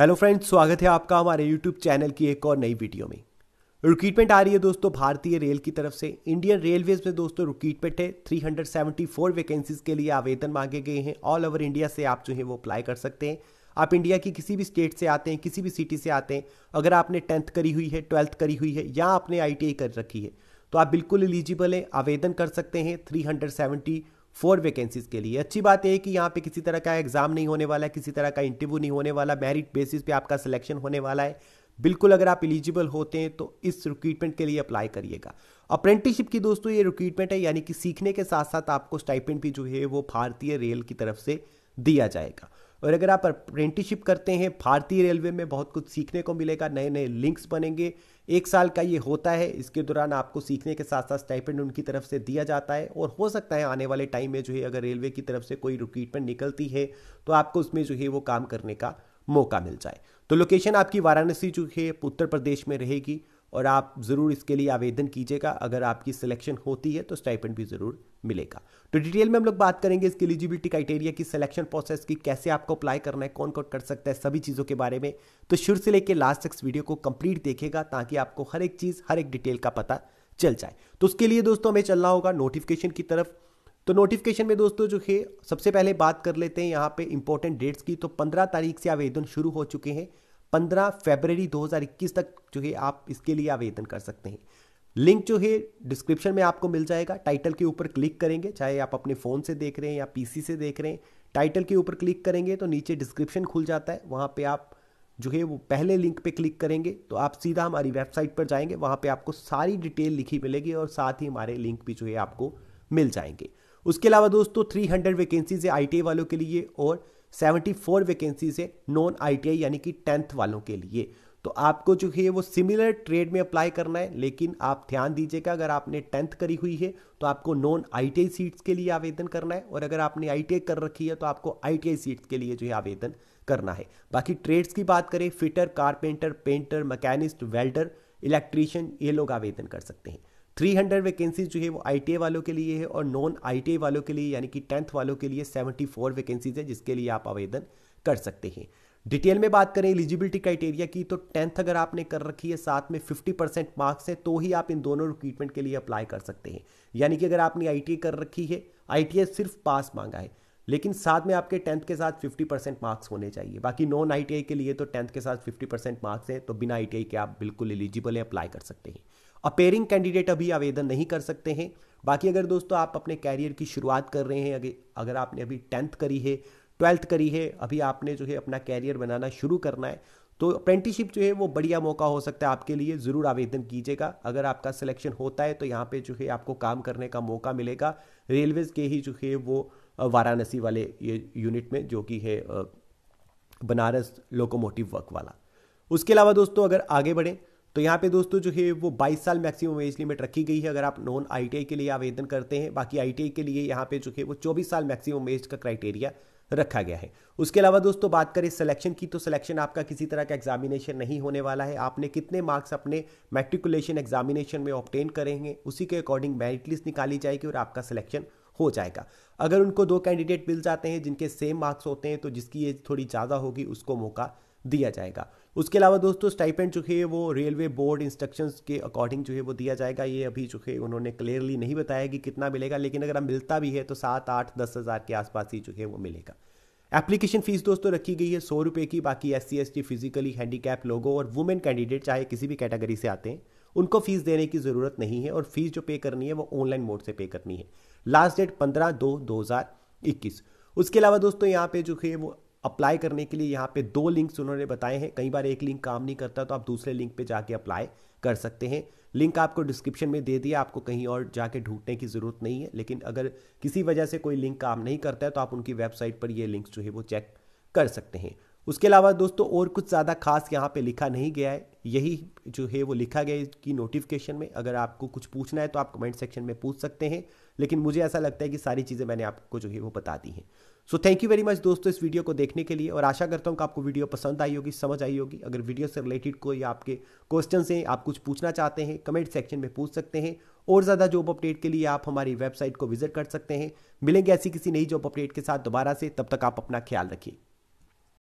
hello friends स्वागत है आपका हमारे यूट्यूब चैनल की एक और नई वीडियो में रिक्रूटमेंट आ रही है दोस्तों भारतीय रेल की तरफ से इंडियन रेलवेज में दोस्तों रिक्रूटमेंट है 374 वैकेंसीज के लिए आवेदन मांगे गए हैं ऑल ओवर इंडिया से आप जो है वो अप्लाई कर सकते हैं आप इंडिया की किसी भी स्टेट से आते हैं किसी भी सिटी से आते हैं अगर आपने टेंथ करी हुई है ट्वेल्थ करी हुई है या आपने आई कर रखी है तो आप बिल्कुल एलिजिबल हैं आवेदन कर सकते हैं थ्री फोर वैकेंसीज के लिए अच्छी बात यह है कि यहाँ पे किसी तरह का एग्जाम नहीं होने वाला है किसी तरह का इंटरव्यू नहीं होने वाला मेरिट बेसिस पे आपका सिलेक्शन होने वाला है बिल्कुल अगर आप इलिजिबल होते हैं तो इस रिक्रूटमेंट के लिए अप्लाई करिएगा अप्रेंटिसशिप की दोस्तों ये रिक्रूटमेंट है यानी कि सीखने के साथ साथ आपको स्टाइपेंट भी जो है वो भारतीय रेल की तरफ से दिया जाएगा और अगर आप अप्रेंटिसशिप करते हैं भारतीय रेलवे में बहुत कुछ सीखने को मिलेगा नए नए लिंक्स बनेंगे एक साल का ये होता है इसके दौरान आपको सीखने के साथ साथ स्टाइपेंड उनकी तरफ से दिया जाता है और हो सकता है आने वाले टाइम में जो है अगर रेलवे की तरफ से कोई रिक्रूटमेंट निकलती है तो आपको उसमें जो है वो काम करने का मौका मिल जाए तो लोकेशन आपकी वाराणसी जो है उत्तर प्रदेश में रहेगी और आप ज़रूर इसके लिए आवेदन कीजिएगा अगर आपकी सिलेक्शन होती है तो स्टाइपेंड भी ज़रूर मिलेगा तो डिटेल में हम लोग बात करेंगे इसके एलिजिबिलिटी क्राइटेरिया की सिलेक्शन प्रोसेस की कैसे आपको अप्लाई करना है कौन कौन कर सकता है सभी चीज़ों के बारे में तो शुरू से लेकर लास्ट तक वीडियो को कंप्लीट देखेगा ताकि आपको हर एक चीज़ हर एक डिटेल का पता चल जाए तो उसके लिए दोस्तों हमें चलना होगा नोटिफिकेशन की तरफ तो नोटिफिकेशन में दोस्तों जो है सबसे पहले बात कर लेते हैं यहाँ पे इंपॉर्टेंट डेट्स की तो 15 तारीख से आवेदन शुरू हो चुके हैं 15 फरवरी 2021 तक जो है आप इसके लिए आवेदन कर सकते हैं लिंक जो है डिस्क्रिप्शन में आपको मिल जाएगा टाइटल के ऊपर क्लिक करेंगे चाहे आप अपने फ़ोन से देख रहे हैं या पीसी से देख रहे हैं टाइटल के ऊपर क्लिक करेंगे तो नीचे डिस्क्रिप्शन खुल जाता है वहाँ पे आप जो है वो पहले लिंक पे क्लिक करेंगे तो आप सीधा हमारी वेबसाइट पर जाएंगे वहाँ पे आपको सारी डिटेल लिखी मिलेगी और साथ ही हमारे लिंक भी जो है आपको मिल जाएंगे उसके अलावा दोस्तों 300 वैकेंसीज है आई वालों के लिए और 74 वैकेंसीज है नॉन आईटीआई यानी कि टेंथ वालों के लिए तो आपको जो है वो सिमिलर ट्रेड में अप्लाई करना है लेकिन आप ध्यान दीजिएगा अगर आपने टेंथ करी हुई है तो आपको नॉन आईटीआई सीट्स के लिए आवेदन करना है और अगर आपने आईटीआई कर रखी है तो आपको आईटीआई सीट्स के लिए जो है आवेदन करना है बाकी ट्रेड्स की बात करें fitter carpenter painter machinist welder electrician ये लोग आवेदन कर सकते हैं थ्री हंड्रेड वैकेंसीज जो है वो आई वालों के लिए है और नॉन आई वालों के लिए यानी कि टेंथ वालों के लिए सेवेंटी फोर वैकेंसीज है जिसके लिए आप आवेदन कर सकते हैं डिटेल में बात करें एलिजिबिलिटी क्राइटेरिया की तो टेंथ अगर आपने कर रखी है साथ में 50 परसेंट मार्क्स हैं तो ही आप इन दोनों रिक्रूटमेंट के लिए अप्लाई कर सकते हैं यानी कि अगर आपने आई कर रखी है आई सिर्फ पास मांगा है लेकिन साथ में आपके टेंथ के साथ 50 परसेंट मार्क्स होने चाहिए बाकी नॉन आई के लिए तो टेंथ के साथ 50 परसेंट मार्क्स हैं तो बिना आई के आप बिल्कुल एलिजिबल है अप्लाई कर सकते हैं अपेयरिंग कैंडिडेट अभी आवेदन नहीं कर सकते हैं बाकी अगर दोस्तों आप अपने कैरियर की शुरुआत कर रहे हैं अगर आपने अभी टेंथ करी है ट्वेल्थ करी है अभी आपने जो है अपना कैरियर बनाना शुरू करना है तो अप्रेंटिसशिप जो है वो बढ़िया मौका हो सकता है आपके लिए ज़रूर आवेदन कीजिएगा अगर आपका सिलेक्शन होता है तो यहाँ पे जो है आपको काम करने का मौका मिलेगा रेलवेज़ के ही जो है वो वाराणसी वाले ये यूनिट में जो कि है बनारस लोकोमोटिव वर्क वाला उसके अलावा दोस्तों अगर आगे बढ़ें तो यहाँ पे दोस्तों जो है वो 22 साल मैक्सिमम एज लिमिट रखी गई है अगर आप नॉन आईटीआई के लिए आवेदन करते हैं बाकी आईटीआई के लिए यहाँ पे जो है वो 24 साल मैक्सिमम एज का क्राइटेरिया रखा गया है उसके अलावा दोस्तों बात करें सिलेक्शन की तो सिलेक्शन आपका किसी तरह का एग्जामिनेशन नहीं होने वाला है आपने कितने मार्क्स अपने मैट्रिकुलेशन एग्जामिनेशन में ऑप्टेन करेंगे उसी के अकॉर्डिंग मेरिट लिस्ट निकाली जाएगी और आपका सिलेक्शन हो जाएगा अगर उनको दो कैंडिडेट मिल जाते हैं जिनके सेम मार्क्स होते हैं तो जिसकी एज थोड़ी ज़्यादा होगी उसको मौका दिया जाएगा उसके अलावा दोस्तों स्टाइपेंड जो है वो रेलवे बोर्ड इंस्ट्रक्शंस के अकॉर्डिंग जो है वो दिया जाएगा ये अभी जो है उन्होंने क्लियरली नहीं बताया कि कितना मिलेगा लेकिन अगर हम मिलता भी है तो सात आठ दस हज़ार के आसपास ही जो है वो मिलेगा एप्लीकेशन फीस दोस्तों रखी गई है सौ रुपये की बाकी S C S T physically handicap लोगों और वुमेन कैंडिडेट चाहे किसी भी कैटेगरी से आते हैं उनको फीस देने की ज़रूरत नहीं है और फीस जो पे करनी है वो ऑनलाइन मोड से पे करनी है लास्ट डेट पंद्रह दो दो हज़ार इक्कीस उसके अलावा दोस्तों यहाँ पे जो है वो अप्लाई करने के लिए यहाँ पे दो लिंक्स उन्होंने बताए हैं कई बार एक लिंक काम नहीं करता तो आप दूसरे लिंक पे जाके अप्लाई कर सकते हैं लिंक आपको डिस्क्रिप्शन में दे दिया आपको कहीं और जाके ढूंढने की ज़रूरत नहीं है लेकिन अगर किसी वजह से कोई लिंक काम नहीं करता है तो आप उनकी वेबसाइट पर ये लिंक्स जो है वो चेक कर सकते हैं उसके अलावा दोस्तों और कुछ ज़्यादा खास यहाँ पे लिखा नहीं गया है यही जो है वो लिखा गया कि नोटिफिकेशन में अगर आपको कुछ पूछना है तो आप कमेंट सेक्शन में पूछ सकते हैं लेकिन मुझे ऐसा लगता है कि सारी चीज़ें मैंने आपको जो है वो बता दी हैं so thank you very much दोस्तों इस वीडियो को देखने के लिए और आशा करता हूँ कि आपको वीडियो पसंद आई होगी समझ आई होगी अगर वीडियो से रिलेटेड कोई आपके क्वेश्चन हैं आप कुछ पूछना चाहते हैं कमेंट सेक्शन में पूछ सकते हैं और ज़्यादा जॉब अपडेट के लिए आप हमारी वेबसाइट को विजिट कर सकते हैं मिलेंगे ऐसी किसी नई जॉब अपडेट के साथ दोबारा से तब तक आप अपना ख्याल रखिए